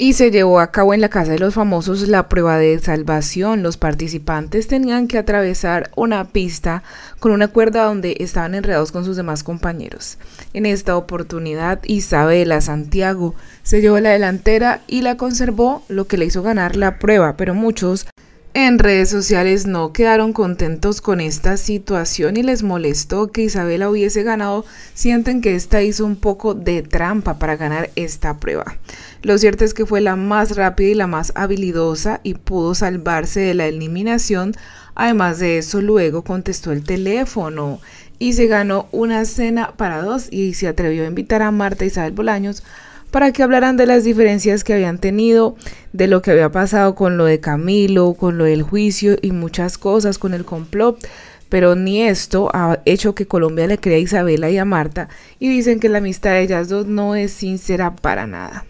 y se llevó a cabo en la Casa de los Famosos la prueba de salvación. Los participantes tenían que atravesar una pista con una cuerda donde estaban enredados con sus demás compañeros. En esta oportunidad, Isabela Santiago se llevó la delantera y la conservó, lo que le hizo ganar la prueba, pero muchos en redes sociales no quedaron contentos con esta situación y les molestó que Isabela hubiese ganado. Sienten que esta hizo un poco de trampa para ganar esta prueba. Lo cierto es que fue la más rápida y la más habilidosa y pudo salvarse de la eliminación. Además de eso, luego contestó el teléfono y se ganó una cena para dos y se atrevió a invitar a Marta Isabel Bolaños para que hablaran de las diferencias que habían tenido, de lo que había pasado con lo de Camilo, con lo del juicio y muchas cosas, con el complot. Pero ni esto ha hecho que Colombia le crea a Isabela y a Marta y dicen que la amistad de ellas dos no es sincera para nada.